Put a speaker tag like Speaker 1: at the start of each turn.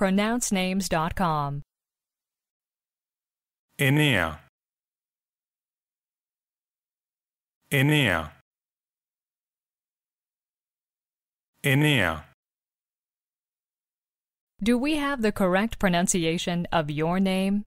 Speaker 1: pronouncenames.com.
Speaker 2: Enea. Enea. Enea.
Speaker 1: Do we have the correct pronunciation of your name?